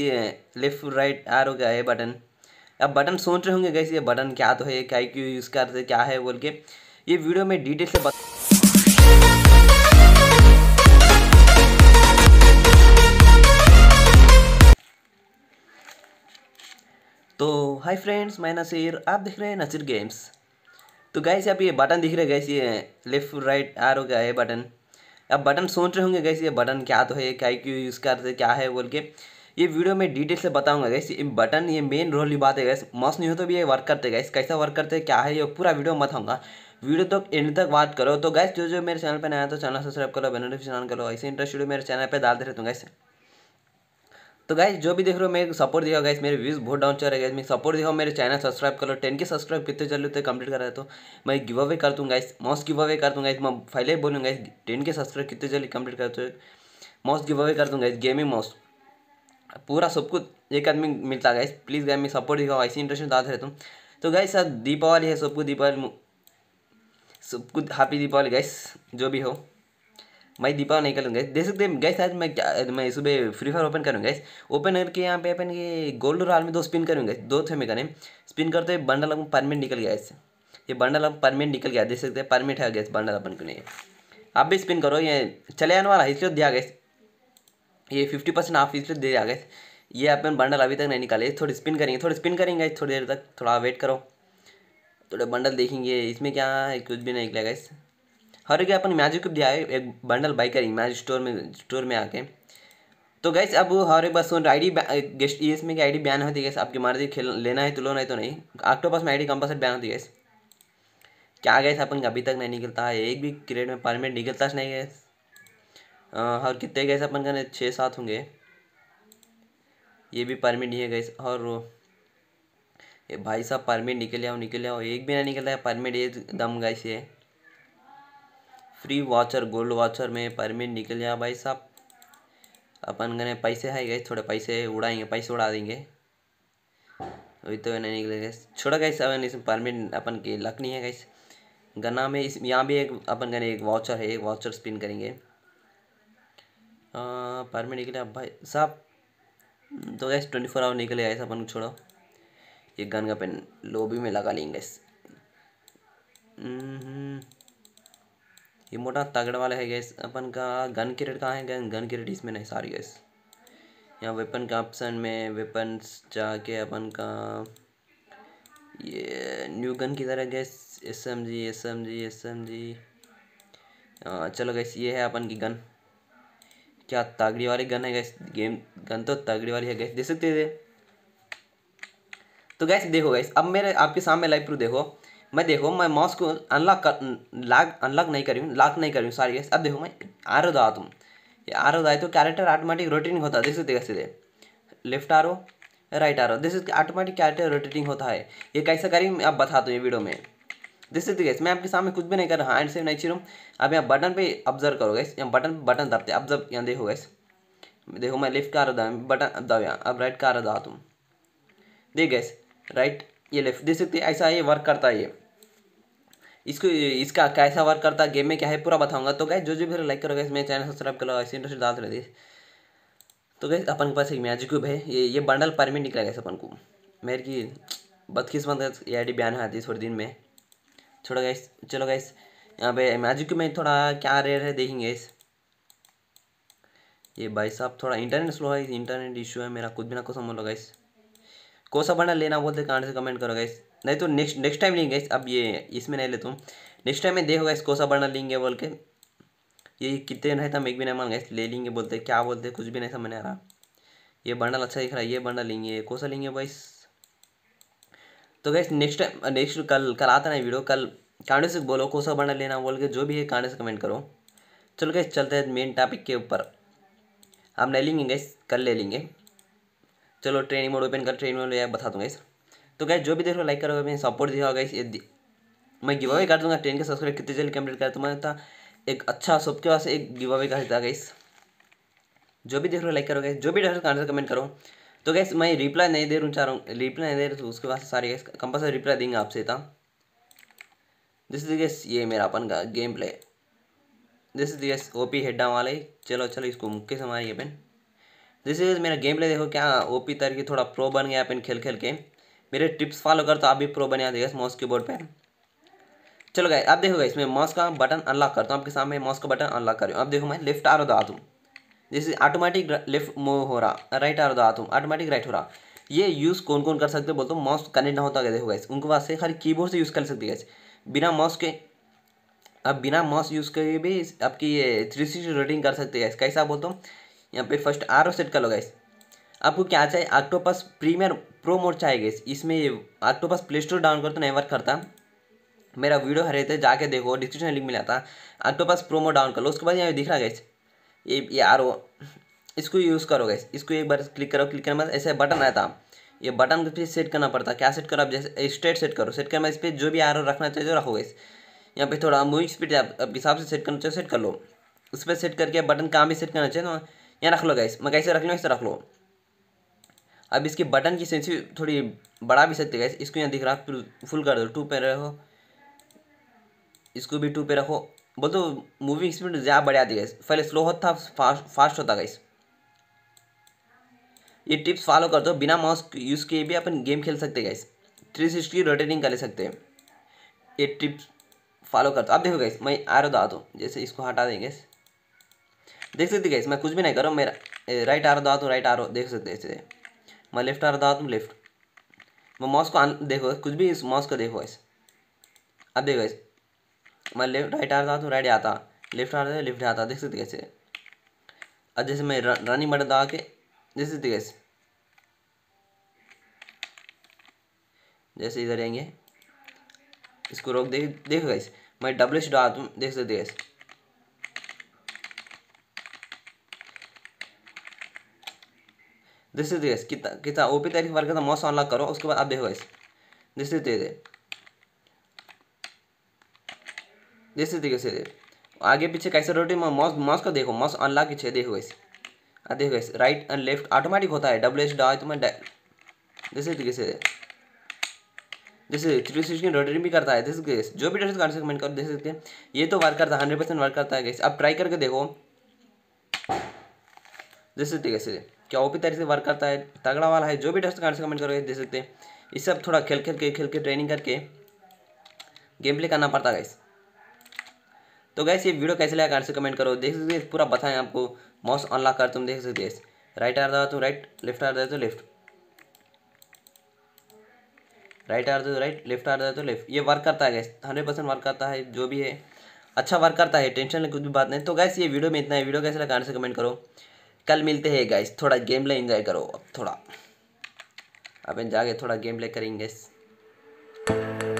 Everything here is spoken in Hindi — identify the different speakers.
Speaker 1: ये लेफ्ट राइट आर हो गया ये बटन अब बटन सोच रहे होंगे गैस ये बटन क्या तो है क्या क्यों यूज़ करते क्या है बोल के ये वीडियो में डिटेल से बता तो हाय फ्रेंड्स मैं नसीर आप देख रहे हैं नसीर गेम्स तो गैस अब ये बटन दिख रहे गैस ये लेफ्ट राइट आर हो गया ये बटन अब बटन सोच रहे होंगे गैस ये बटन क्या तो है क्या क्यों यूज़ करते क्या है बोल के ये वीडियो में डिटेल से बताऊंगा गैस ये बटन ये मेन रोल की बात है गैस मस्त नहीं हो तो भी ये वर्क करते गैस कैसा वर्क करते क्या है ये पूरा वीडियो होगा वीडियो तक तो एंड तक बात करो तो गैस जो जो मेरे चैनल पर नया तो चैनल सब्सक्राइब करो बेनोटिफिकेशन ऑन करो ऐसे इंटरेस्ट वीडियो मेरे चैनल पर डालते रहते हूँ गैस तो गाइस जो भी देख रहे हो मेरे सपोर्ट दिखाओ गाइस मेरे व्यूज़ बहुत डाउन चल रहे गाइस मेरे सपोर्ट दिखाओ मेरे चैनल सब्सक्राइब करो टेन के सब्सक्राइब कितने चल रहे कंप्लीट कर रहे तो मैं गिव अवे कर दूंगा इस मॉस्ट गिव अवे कर दूंगा इस मैं फाइल ही बोलूँगा इस टेन के सब्सक्राइब कितने जल्दी कंप्लीट करते दो मॉस गिव अवे कर दूँगा इस गेमिंग मोस्ट पूरा सब कुछ एक आदमी मिलता गाइस प्लीज़ गाइस मैं सपोर्ट दिखाओ ऐसी इंटरेस्ट बताते रहता हूँ तो गाइस तो, सर दीपावली है सबको दीपावली सबको हैप्पी दीपावली गाइस जो भी हो मैं दीपावली नहीं करूँगा देख सकते हैं गैस आज मैं क्या मैं सुबह फ्री फायर ओपन करूँगा ओपन करके यहाँ पे अपन ये गोल्ड रॉल में दो स्पिन करूँगा दो थे मैं करें स्पिन करते बंडल अपन परमिट निकल गया इससे ये बंडल अपन परमिट निकल गया देख सकते हैं है गैस बंडल अपन को नहीं आप भी स्पिन करो ये चले आने वाला है इसलिए दिया गया ये फिफ्टी परसेंट ऑफ इसलिए दे आ गए ये अपन बंडल अभी तक नहीं निकाले थोड़ी स्पिन करेंगे थोड़ी स्पिन करेंगे थोड़ी देर तक थोड़ा वेट करो थोड़े बंडल देखेंगे इसमें क्या है कुछ भी नहीं निकलेगा इस हर क्या अपन मैजिक क्यूब दिया है एक बंडल बाई करेंगे मैजिक स्टोर में स्टोर में आके तो गैस अब हर एक बस सुन आई डी गेस्ट ये इसमें आई डी बैन होती है गैस आपकी मर्जी खेल लेना है तो लो नहीं तो नहीं पास में आई डी कंपल्सरी बैन होती है गैस क्या गैस अपन अभी तक नहीं निकलता है एक भी क्रिकेट में परमिट निकलता नहीं गैस और कितने गैस अपन का छः सात होंगे ये भी परमिट नहीं है गैस और ये भाई साहब परमिट निकल आओ निकले आओ एक भी नहीं निकल रहा है परमिट ये दम गैस है फ्री वाचर गोल्ड वाचर में परमिट निकल जाओ भाई साहब अपन गने पैसे है गए थोड़े पैसे उड़ाएंगे पैसे उड़ा देंगे वही तो नहीं निकले गैस छोड़ा गैस अपन इसमें परमिट अपन की लक नहीं है गैस गन्ना में इस यहाँ भी एक अपन गने एक वाचर है एक वाचर स्पिन करेंगे पार में निकले अब भाई साहब तो गैस ट्वेंटी फोर आवर निकले ऐसा अपन को छोड़ो ये गन का पेन लोबी में लगा लेंगे हम्म, ये मोटा तगड़ वाला है गैस अपन का गन की रेट कहाँ है गन गन की रेट इसमें नहीं सारी गैस यहाँ वेपन का ऑप्शन में वेपन्स जाके अपन का ये न्यू गन की तरह guys S M G S M G S M G चलो गैस ये है अपन की गन क्या तागड़ी वाली गन है गैस गेम गन तो तागड़ी वाली है गैस देख सकते थे तो गैस देखो गैस अब मेरे आपके सामने लाइव प्रूफ देखो मैं देखो मैं माउस को अनलॉक कर लाग अनलॉक नहीं करी हूँ लॉक नहीं करी हूँ सारी गैस अब देखो मैं आर दबा तुम ये आर दबाए तो कैरेक्टर ऑटोमेटिक रोटेटिंग होता है देख सकते कैसे दे लेफ्ट आरो राइट आरो देख सकते ऑटोमेटिक कैरेक्टर रोटेटिंग होता है ये कैसे मैं आप बता दूँ ये वीडियो में दिस इज द गैस मैं आपके सामने कुछ भी नहीं कर रहा एंड सेव नहीं छीनूँ अब यहाँ बटन पे ऑब्जर्व करो गैस यहाँ बटन बटन दबते ऑब्जर्व यहाँ देखो गैस देखो मैं लेफ्ट का रहा बटन दब यहाँ अब राइट का रहा तुम देख गैस राइट ये लेफ्ट देख सकते ऐसा ये वर्क करता है ये इसको इसका कैसा वर्क करता है गेम में क्या है पूरा बताऊंगा तो गैस जो जो भी लाइक करो गैस मेरे चैनल सब्सक्राइब करो ऐसे इंटरेस्ट डाल रहे तो गैस अपन के पास एक मैजिक क्यूब है ये ये बंडल परमिट निकला गया अपन को मेरे की बदकिस्मत ये आई डी बयान आती है थोड़े दिन में छोड़ो गैस चलो गैस यहाँ पे मैजिक में थोड़ा क्या रेयर है देखेंगे इस ये भाई साहब थोड़ा इंटरनेट स्लो है इंटरनेट इशू है मेरा कुछ भी ना कुछ समझ लो गैस कौन सा बना लेना बोलते कहाँ से कमेंट करो गैस नहीं तो नेक्स्ट नेक्स्ट टाइम लेंगे गैस अब ये इसमें नहीं लेता हूँ नेक्स्ट टाइम में देखो गैस कौन सा बना लेंगे बोल के ये कितने रहता मैं भी नहीं मान गैस ले लेंगे बोलते क्या बोलते कुछ भी नहीं समझ आ रहा ये बंडल अच्छा दिख रहा है ये बंडल लेंगे कौन सा लेंगे भाई तो गैस नेक्स्ट नेक्स्ट कल कल आता ना वीडियो कल कांडे से बोलो कौन सा बना लेना बोल के जो भी है कांडे से कमेंट करो चलो गैस चलते हैं मेन टॉपिक के ऊपर हम ले लेंगे गैस कल ले लेंगे चलो ट्रेनिंग मोड ओपन कर ट्रेनिंग मोड बता दूँगा इस तो गैस जो भी देख लो लाइक करोगे मैं सपोर्ट दिया होगा इस मैं गिव अवे कर दूँगा ट्रेन के सब्सक्राइब कितने जल्दी कंप्लीट कर तुम्हारे तो था तो एक अच्छा सबके पास एक गिव अवे कर देता गई जो भी देख रहे हो लाइक करोगे जो भी डर आंसर कमेंट करो तो गैस मैं रिप्लाई नहीं दे रहा हूँ रिप्लाई नहीं दे रहा तो उसके बाद सारे गैस कंपल्सरी रिप्लाई देंगे आपसे था दिस इज गैस ये मेरा अपन का game play this is guys O P हेडा वाले चलो चलो इसको मुक्के से मारिए अपन दिस इज मेरा गेम प्ले देखो क्या ओ पी तरीके थोड़ा प्रो बन गया अपन खेल खेल के मेरे टिप्स फॉलो कर तो आप भी प्रो बन जाते गैस मॉस की बोर्ड पर चलो गए अब देखो इसमें मॉस का बटन अनलॉक करता हूँ आपके सामने मॉस का बटन अनलॉक कर रही हूँ आप देखो मैं लेफ्ट आरो दा दूँ जैसे ऑटोमेटिक लेफ्ट मूव हो रहा राइट आ रहा तो तुम ऑटोमेटिक राइट हो रहा ये यूज़ कौन कौन कर सकते हो बोलते हो माउस कनेक्ट ना होता देखो गैस उनके पास से खाली कीबोर्ड से यूज़ कर सकते गैस बिना माउस के अब बिना माउस यूज़ करके भी आपकी ये थ्री सिक्सटी रेटिंग कर सकते हैं गैस कैसा बोलते हूँ यहाँ पे फर्स्ट आर सेट कर लो गैस आपको क्या चाहिए ऑक्टोपस प्रीमियर प्रो मोड चाहिए गैस इसमें ऑक्टोपस प्ले स्टोर डाउन कर तो नहीं वर्क करता मेरा वीडियो हरे थे जाके देखो डिस्क्रिप्शन लिंक मिला था ऑक्टोपस पास प्रोमो डाउन कर लो उसके बाद यहाँ दिख रहा गैस ये ये आर ओ इसको यूज़ गैस इसको एक बार क्लिक करो क्लिक करने बाद ऐसे बटन आया था ये बटन को फिर सेट करना पड़ता क्या सेट करो आप जैसे स्ट्रेट सेट करो सेट करने इस पर जो भी आर ओ रखना चाहिए रखो गैस यहाँ पे थोड़ा मूविंग स्पीड आप हिसाब से सेट करना चाहिए सेट कर लो उस पर सेट करके बटन कहाँ भी सेट करना चाहिए ना यहाँ रख लो गैस मैं कैसे रख लो ऐसे रख लो अब इसके बटन की सेंसिव थोड़ी बड़ा भी सकते गैस इसको यहाँ दिख रहा फुल कर दो टू पे रहो इसको भी टू पे रखो बोल तो मूविंग स्पीड ज़्यादा बढ़िया थी गई पहले स्लो होता फास्ट फास्ट होता गई ये टिप्स फॉलो कर दो बिना माउस यूज़ किए भी अपन गेम खेल सकते गई थ्री सिक्सटी रोटेटिंग कर ले सकते हैं ये टिप्स फॉलो कर दो अब देखो गई मैं आ रहा दो जैसे इसको हटा देंगे देख सकते गई मैं कुछ भी नहीं कर रहा मेरा राइट आ रहा राइट आ देख सकते ऐसे मैं लेफ्ट आ रहा तुम लेफ्ट मैं माउस को देखो कुछ भी इस माउस को देखो गाइस अब देखो मैं लेफ्ट राइट आ रहा तो राइट आता लेफ्ट आ रहा था लेफ्ट आता तो देख सकते कैसे अब जैसे मैं रनिंग बटन दबा के देख सकते कैसे जैसे इधर आएंगे इसको रोक दे देखो गैस मैं डब्ल्यू सी डाल तुम देख सकते कैसे देख सकते कितना कितना ओपी तारीख वर्ग का मौसम अनलॉक करो उसके बाद आप देखो इस देख सकते जैसे तरीके से आगे पीछे कैसे रोटी मॉस मॉस को देखो मॉस अनला की छः देखो ऐसे देखो ऐसे राइट एंड लेफ्ट ऑटोमेटिक होता है डब्ल्यू एच डॉ तुम्हें जैसे तरीके से जैसे थ्री सिक्स की रोटरी भी करता है जैसे गैस जो भी डाटा कौन से कमेंट कर दे सकते हैं ये तो वर्क करता है हंड्रेड परसेंट वर्क करता है गैस अब ट्राई करके देखो जैसे तरीके से क्या वो भी तरीके से वर्क करता है तगड़ा वाला है जो भी डाटा कौन से कमेंट करोगे देख सकते हैं इस सब थोड़ा खेल खेल के खेल के ट्रेनिंग करके गेम प्ले करना पड़ता है गैस तो गैस ये वीडियो कैसे लगा से कमेंट करो देख सकते पूरा बताएं आपको माउस अनलॉक कर तुम देख सकते राइट आर रहा तो राइट लेफ्ट आर दो तो लेफ्ट राइट आर तो राइट लेफ्ट आर दो तो लेफ्ट ये वर्क करता है गैस हंड्रेड परसेंट वर्क करता है जो भी है अच्छा वर्क करता है टेंशन कुछ भी बात नहीं तो गैस ये वीडियो में इतना है वीडियो कैसे लगा से कमेंट करो कल मिलते हैं गैस थोड़ा गेम ले इन्जॉय करो अब थोड़ा अपन जाके थोड़ा गेम ले करेंगे